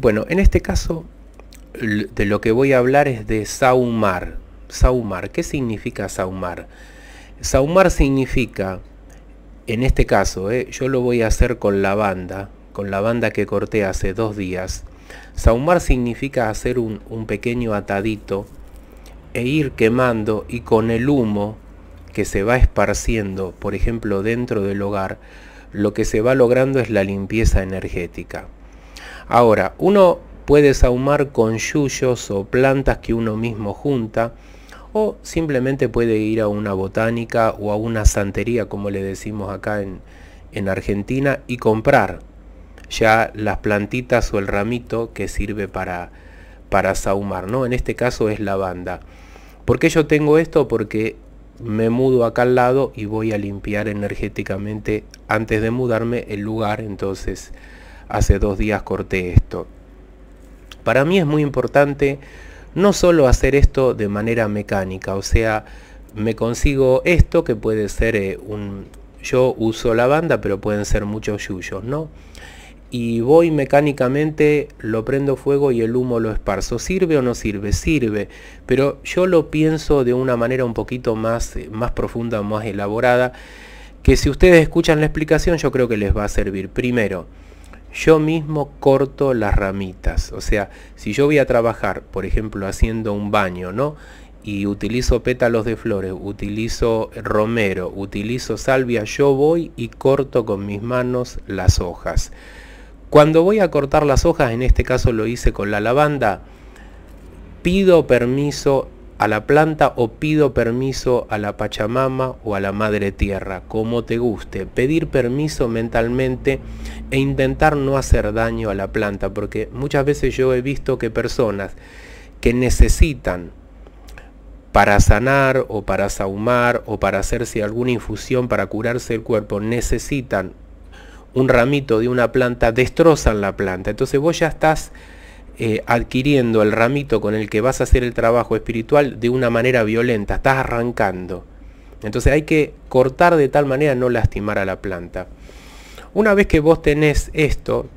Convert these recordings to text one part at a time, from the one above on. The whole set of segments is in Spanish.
Bueno, en este caso de lo que voy a hablar es de saumar. Saumar, ¿qué significa saumar? Saumar significa, en este caso, eh, yo lo voy a hacer con la banda, con la banda que corté hace dos días. Saumar significa hacer un pequeño atadito e ir quemando y con el humo que se va esparciendo, por ejemplo, dentro del hogar, lo que se va logrando es la limpieza energética. Ahora, uno puede sahumar con yuyos o plantas que uno mismo junta, o simplemente puede ir a una botánica o a una santería, como le decimos acá en, Argentina, y comprar ya las plantitas o el ramito que sirve para, para sahumar, ¿no? En este caso es lavanda. ¿Por qué yo tengo esto? Porque me mudo acá al lado y voy a limpiar energéticamente antes de mudarme el lugar, entonces hace dos días corté esto. Para mí es muy importante no solo hacer esto de manera mecánica, o sea, me consigo esto que puede ser eh, un... Yo uso la banda, pero pueden ser muchos yuyos, ¿no? Y voy mecánicamente, lo prendo fuego y el humo lo esparzo. ¿Sirve o no sirve? Sirve. Pero yo lo pienso de una manera un poquito más, eh, más profunda, más elaborada, que si ustedes escuchan la explicación yo creo que les va a servir. Primero, yo mismo corto las ramitas. O sea, si yo voy a trabajar, por ejemplo, haciendo un baño, ¿no? Y utilizo pétalos de flores, utilizo romero, utilizo salvia, yo voy y corto con mis manos las hojas. Cuando voy a cortar las hojas, en este caso lo hice con la lavanda, pido permiso a la planta o pido permiso a la Pachamama o a la Madre Tierra, como te guste. Pedir permiso mentalmente e intentar no hacer daño a la planta, porque muchas veces yo he visto que personas que necesitan para sanar o para saumar o para hacerse alguna infusión para curarse el cuerpo, necesitan un ramito de una planta, destrozan la planta. Entonces vos ya estás eh, adquiriendo el ramito con el que vas a hacer el trabajo espiritual de una manera violenta, estás arrancando. Entonces hay que cortar de tal manera no lastimar a la planta. Una vez que vos tenés esto,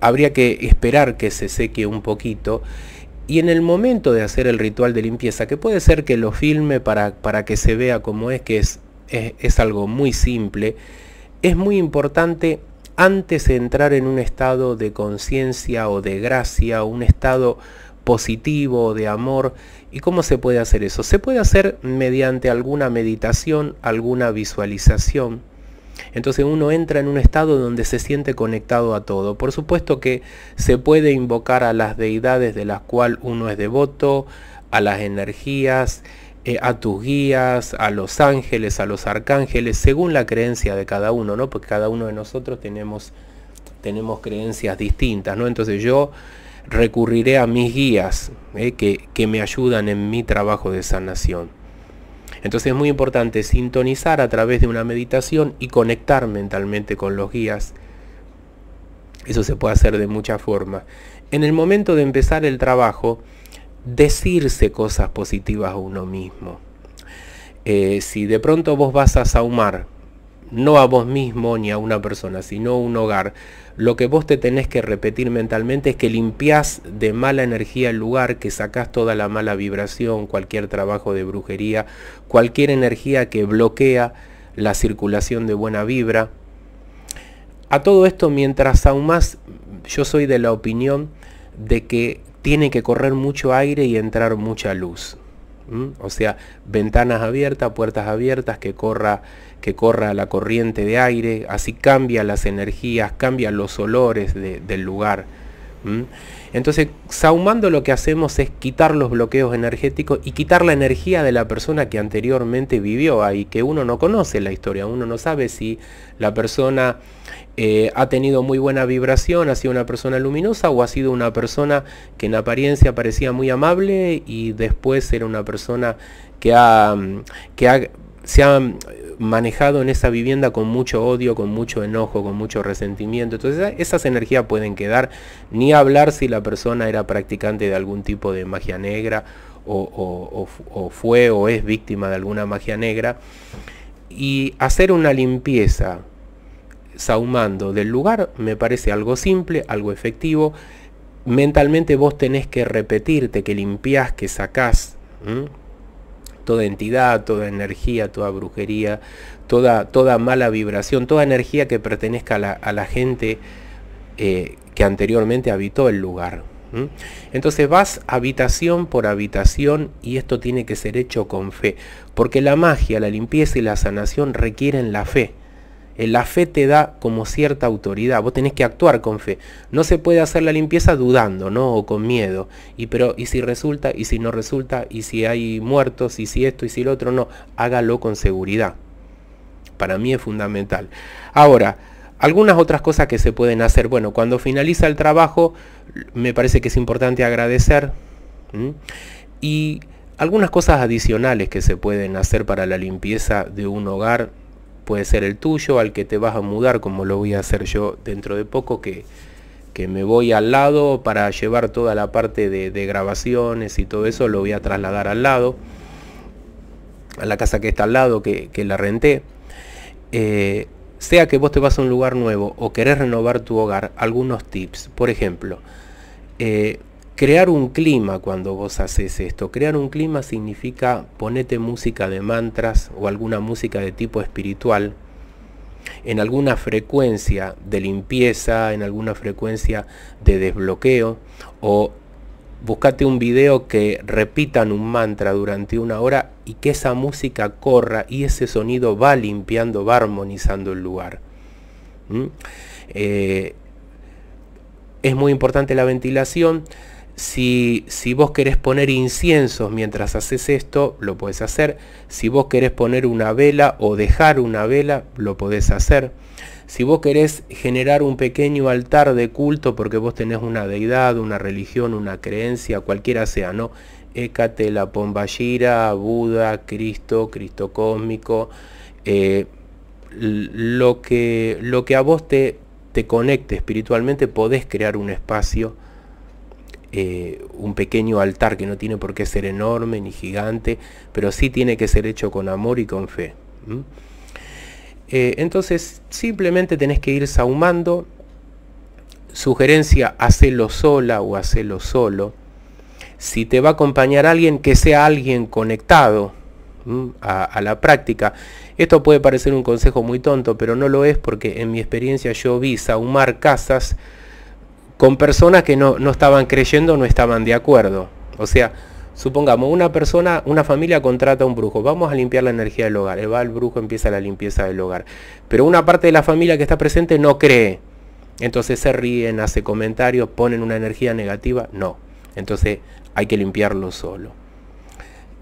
habría que esperar que se seque un poquito. Y en el momento de hacer el ritual de limpieza, que puede ser que lo filme para, para que se vea como es, que es, es algo muy simple, es muy importante antes de entrar en un estado de conciencia o de gracia, un estado positivo, de amor. ¿Y cómo se puede hacer eso? Se puede hacer mediante alguna meditación, alguna visualización. Entonces uno entra en un estado donde se siente conectado a todo. Por supuesto que se puede invocar a las deidades de las cuales uno es devoto, a las energías, eh, a tus guías, a los ángeles, a los arcángeles, según la creencia de cada uno, ¿no? Porque cada uno de nosotros tenemos, tenemos creencias distintas, ¿no? Entonces yo recurriré a mis guías ¿eh? que, que me ayudan en mi trabajo de sanación. Entonces es muy importante sintonizar a través de una meditación y conectar mentalmente con los guías. Eso se puede hacer de muchas formas. En el momento de empezar el trabajo, decirse cosas positivas a uno mismo. Eh, si de pronto vos vas a saumar, no a vos mismo ni a una persona, sino a un hogar, lo que vos te tenés que repetir mentalmente es que limpias de mala energía el lugar, que sacás toda la mala vibración, cualquier trabajo de brujería, cualquier energía que bloquea la circulación de buena vibra. A todo esto, mientras aún más, yo soy de la opinión de que tiene que correr mucho aire y entrar mucha luz. O sea, ventanas abiertas, puertas abiertas, que corra, que corra la corriente de aire, así cambia las energías, cambia los olores del lugar. Entonces, saumando lo que hacemos es quitar los bloqueos energéticos y quitar la energía de la persona que anteriormente vivió ahí, que uno no conoce la historia, uno no sabe si la persona eh, ha tenido muy buena vibración, ha sido una persona luminosa o ha sido una persona que en apariencia parecía muy amable y después era una persona que ha, mm, que ha se han eh, manejado en esa vivienda con mucho odio, con mucho enojo, con mucho resentimiento. Entonces esas energías pueden quedar, ni hablar si la persona era practicante de algún tipo de magia negra o, fue o es víctima de alguna magia negra. Y hacer una limpieza saumando del lugar me parece algo simple, algo efectivo. Mentalmente vos tenés que repetirte que limpias, que sacás toda entidad, toda energía, toda brujería, toda, toda mala vibración, toda energía que pertenezca a la, gente eh, que anteriormente habitó el lugar. Entonces vas habitación por habitación y esto tiene que ser hecho con fe, porque la magia, la limpieza y la sanación requieren la fe. Eh, la fe te da como cierta autoridad, vos tenés que actuar con fe. No se puede hacer la limpieza dudando, ¿no? O con miedo. Y pero, ¿y si resulta? ¿Y si no resulta? ¿Y si hay muertos? ¿Y si esto? ¿Y si lo otro? No, hágalo con seguridad. Para mí es fundamental. Ahora, algunas otras cosas que se pueden hacer. Bueno, cuando finaliza el trabajo, me parece que es importante agradecer. Y algunas cosas adicionales que se pueden hacer para la limpieza de un hogar puede ser el tuyo, al que te vas a mudar, como lo voy a hacer yo dentro de poco, que, que me voy al lado para llevar toda la parte de, grabaciones y todo eso, lo voy a trasladar al lado, a la casa que está al lado, que, la renté. Eh, sea que vos te vas a un lugar nuevo o querés renovar tu hogar, algunos tips. Por ejemplo, eh, crear un clima cuando vos haces esto. Crear un clima significa ponete música de mantras o alguna música de tipo espiritual en alguna frecuencia de limpieza, en alguna frecuencia de desbloqueo o buscate un video que repitan un mantra durante una hora y que esa música corra y ese sonido va limpiando, va armonizando el lugar. ¿Mm? Eh, es muy importante la ventilación. Si, vos querés poner inciensos mientras haces esto, lo podés hacer. Si vos querés poner una vela o dejar una vela, lo podés hacer. Si vos querés generar un pequeño altar de culto porque vos tenés una deidad, una religión, una creencia, cualquiera sea, ¿no? Écate, la Pombayira, Buda, Cristo, Cristo cósmico, eh, lo, que, a vos te, te conecte espiritualmente, podés crear un espacio eh, un pequeño altar que no tiene por qué ser enorme ni gigante, pero sí tiene que ser hecho con amor y con fe. Eh, entonces simplemente tenés que ir sahumando Sugerencia, hacelo sola o hacelo solo. Si te va a acompañar alguien, que sea alguien conectado a, la práctica. Esto puede parecer un consejo muy tonto, pero no lo es porque en mi experiencia yo vi saumar casas con personas que no, estaban creyendo, no estaban de acuerdo. O sea, supongamos, una persona, una familia contrata a un brujo, vamos a limpiar la energía del hogar, va el brujo, empieza la limpieza del hogar. Pero una parte de la familia que está presente no cree. Entonces se ríen, hace comentarios, ponen una energía negativa, no. Entonces hay que limpiarlo solo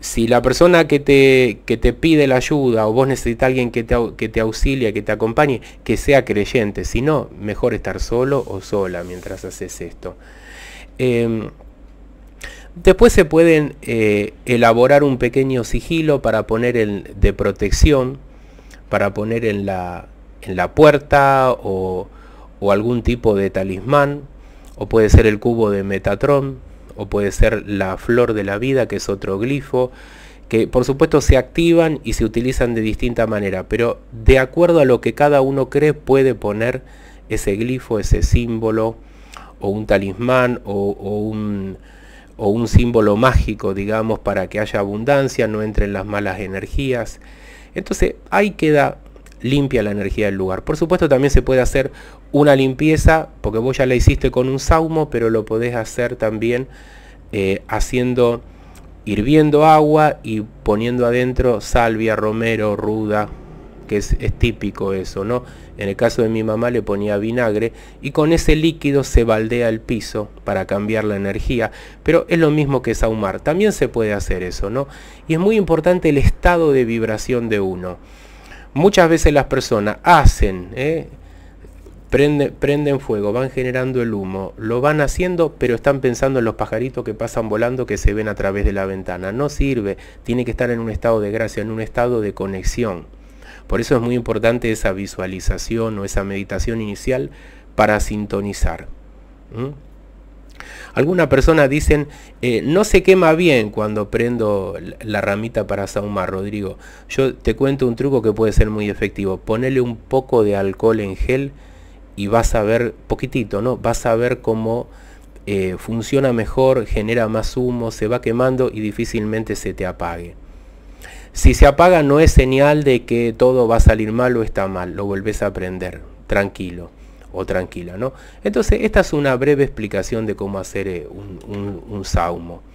si la persona que te, te pide la ayuda o vos necesitas alguien que te, que te auxilia, que te acompañe, que sea creyente, si no, mejor estar solo o sola mientras haces esto. Em, después se pueden eh, elaborar un pequeño sigilo para poner de protección, para poner en la, en la puerta o, o algún tipo de talismán, o puede ser el cubo de Metatron, o puede ser la flor de la vida, que es otro glifo, que por supuesto se activan y se utilizan de distinta manera, pero de acuerdo a lo que cada uno cree puede poner ese glifo, ese símbolo, o un talismán, o, un o un símbolo mágico, digamos, para que haya abundancia, no entren las malas energías. Entonces ahí queda limpia la energía del lugar. Por supuesto también se puede hacer una limpieza, porque vos ya la hiciste con un saumo, pero lo podés hacer también eh, haciendo, hirviendo agua y poniendo adentro salvia, romero, ruda, que es, es, típico eso, ¿no? En el caso de mi mamá le ponía vinagre y con ese líquido se baldea el piso para cambiar la energía, pero es lo mismo que saumar, también se puede hacer eso, ¿no? Y es muy importante el estado de vibración de uno. Muchas veces las personas hacen, ¿eh? prenden fuego, van generando el humo, lo van haciendo, pero están pensando en los pajaritos que pasan volando que se ven a través de la ventana. No sirve, tiene que estar en un estado de gracia, en un estado de conexión. Por eso es muy importante esa visualización o esa meditación inicial para sintonizar. Algunas personas dicen, eh, no se quema bien cuando prendo la ramita para saumar, Rodrigo. Yo te cuento un truco que puede ser muy efectivo. Ponele un poco de alcohol en gel y vas a ver, poquitito, ¿no? Vas a ver cómo eh, funciona mejor, genera más humo, se va quemando y difícilmente se te apague. Si se apaga no es señal de que todo va a salir mal o está mal, lo volvés a aprender, tranquilo o tranquila, ¿no? Entonces esta es una breve explicación de cómo hacer eh, un saumo.